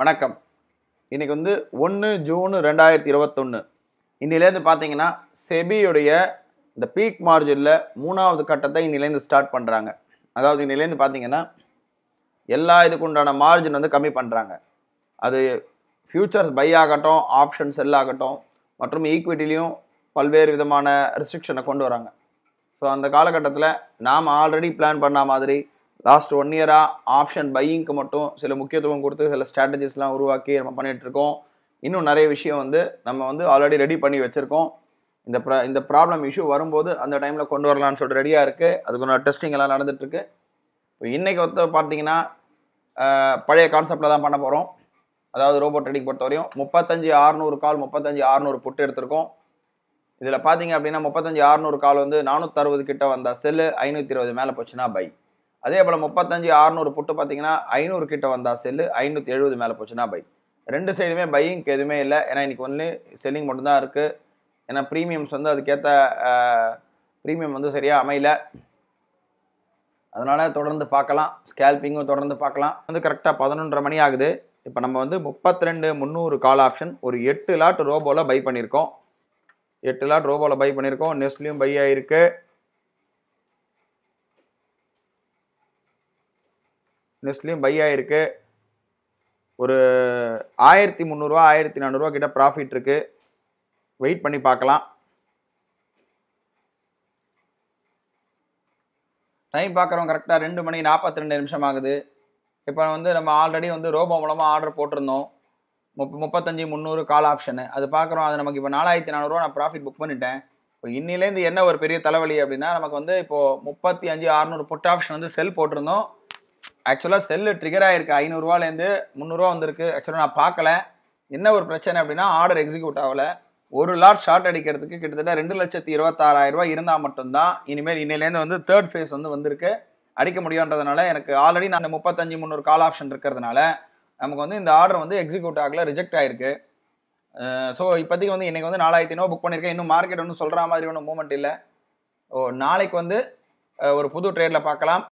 வணக்கம் இன்றைக்கி வந்து ஒன்று ஜூன் ரெண்டாயிரத்தி இருபத்தொன்று இன்னிலேருந்து பார்த்தீங்கன்னா செபியுடைய இந்த பீக் மார்ஜினில் மூணாவது கட்டத்தை இன்னிலேருந்து ஸ்டார்ட் பண்ணுறாங்க அதாவது இன்னிலேருந்து பார்த்தீங்கன்னா எல்லா இதுக்குண்டான மார்ஜின் வந்து கம்மி பண்ணுறாங்க அது ஃப்யூச்சர்ஸ் பை ஆகட்டும் ஆப்ஷன் செல் ஆகட்டும் மற்றும் ஈக்விட்டிலையும் பல்வேறு விதமான ரெஸ்ட்ரிக்ஷனை கொண்டு வராங்க ஸோ அந்த காலகட்டத்தில் நாம் ஆல்ரெடி பிளான் பண்ண மாதிரி லாஸ்ட் ஒன் இயராக ஆப்ஷன் பையிங்க்கு மட்டும் சில முக்கியத்துவம் கொடுத்து சில ஸ்ட்ராட்டஜிஸ்லாம் உருவாக்கி நம்ம பண்ணிகிட்ருக்கோம் இன்னும் நிறைய விஷயம் வந்து நம்ம வந்து ஆல்ரெடி ரெடி பண்ணி வச்சுருக்கோம் இந்த ப்ரா இந்த ப்ராப்ளம் இஷ்யூ வரும்போது அந்த டைமில் கொண்டு வரலான்னு சொல்லிட்டு ரெடியாக இருக்குது அதுக்குள்ள டெஸ்டிங் எல்லாம் நடந்துகிட்ருக்கு இப்போ இன்றைக்கி வந்து பார்த்தீங்கன்னா பழைய கான்செப்டில் தான் பண்ண போகிறோம் அதாவது ரோபோ பொறுத்த பொறுத்தவரையும் முப்பத்தஞ்சு ஆறுநூறு கால் முப்பத்தஞ்சு ஆறுநூறு புட்டு எடுத்திருக்கோம் இதில் பார்த்தீங்க அப்படின்னா முப்பத்தஞ்சு ஆறுநூறு கால் வந்து நானூற்றறுபது கிட்ட வந்தால் செல்லு ஐநூற்றி இருபது மேலே போச்சுன்னா பை அதே போல் முப்பத்தஞ்சு அறுநூறு புட்டு பார்த்தீங்கன்னா ஐநூறு கிட்ட வந்தால் செல்லு ஐநூற்றி எழுபது மேலே போச்சுன்னா பை ரெண்டு சைடுமே பையிங் எதுவுமே இல்லை ஏன்னா இன்றைக்கி ஒன்று செல்லிங் மட்டும்தான் இருக்குது ஏன்னா ப்ரீமியம்ஸ் வந்து அதுக்கேற்ற ப்ரீமியம் வந்து சரியாக அமையல அதனால் தொடர்ந்து பார்க்கலாம் ஸ்கேல்பிங்கும் தொடர்ந்து பார்க்கலாம் வந்து கரெக்டாக பதினொன்றரை மணி ஆகுது இப்போ நம்ம வந்து முப்பத்தி ரெண்டு முந்நூறு கால் ஆப்ஷன் ஒரு எட்டு லாட் ரோபோவில் பை பண்ணியிருக்கோம் எட்டு லாட் ரோபோவில் பை பண்ணியிருக்கோம் நெஸ்ட்லேயும் பை ஆகிருக்கு நெஸ்ட்லேயும் பை ஆகிருக்கு ஒரு ஆயிரத்தி முந்நூறுரூவா ஆயிரத்தி நானூறுவா கிட்ட ப்ராஃபிட் இருக்குது வெயிட் பண்ணி பார்க்கலாம் டைம் பார்க்குறோம் கரெக்டாக ரெண்டு மணி நாற்பத்தி ரெண்டு நிமிஷம் ஆகுது இப்போ வந்து நம்ம ஆல்ரெடி வந்து ரோபோ மூலமாக ஆர்டர் போட்டிருந்தோம் முப் முப்பத்தஞ்சு முந்நூறு கால் ஆப்ஷனு அது பார்க்குறோம் அது நமக்கு இப்போ நாலாயிரத்தி நானூறுரூவா நான் ப்ராஃபிட் புக் பண்ணிட்டேன் இப்போ இன்னிலேருந்து என்ன ஒரு பெரிய தலைவலி அப்படின்னா நமக்கு வந்து இப்போது முப்பத்தி அஞ்சு அறநூறு புட் ஆப்ஷன் வந்து செல் போட்டிருந்தோம் ஆக்சுவலாக செல்லு ட்ரிகர் ஆகிருக்கு ஐநூறுரூவாலேருந்து முந்நூறுரூவா வந்திருக்கு ஆக்சுவலாக நான் பார்க்கல என்ன ஒரு பிரச்சனை அப்படின்னா ஆர்டர் எக்ஸிக்யூட் ஆகலை ஒரு லாட் ஷார்ட் அடிக்கிறதுக்கு கிட்டத்தட்ட ரெண்டு லட்சத்தி இருபத்தாறாயிரரூவா இருந்தால் மட்டும்தான் இனிமேல் இன்னிலேருந்து வந்து தேர்ட் ஃபேஸ் வந்து வந்திருக்கு அடிக்க முடியுன்றதுனால எனக்கு ஆல்ரெடி நான் முப்பத்தஞ்சு முந்நூறு கால் ஆப்ஷன் இருக்கிறதுனால நமக்கு வந்து இந்த ஆர்டர் வந்து எக்ஸிக்யூட் ஆகலை ரிஜெக்ட் ஆயிருக்கு ஸோ இப்போதைக்கு வந்து இன்றைக்கி வந்து நாலாயிரத்தி நோ புக் பண்ணியிருக்கேன் இன்னும் மார்க்கெட் ஒன்றும் சொல்கிற மாதிரி ஒன்றும் மூமெண்ட் இல்லை ஓ நாளைக்கு வந்து ஒரு புது ட்ரேடில் பார்க்கலாம்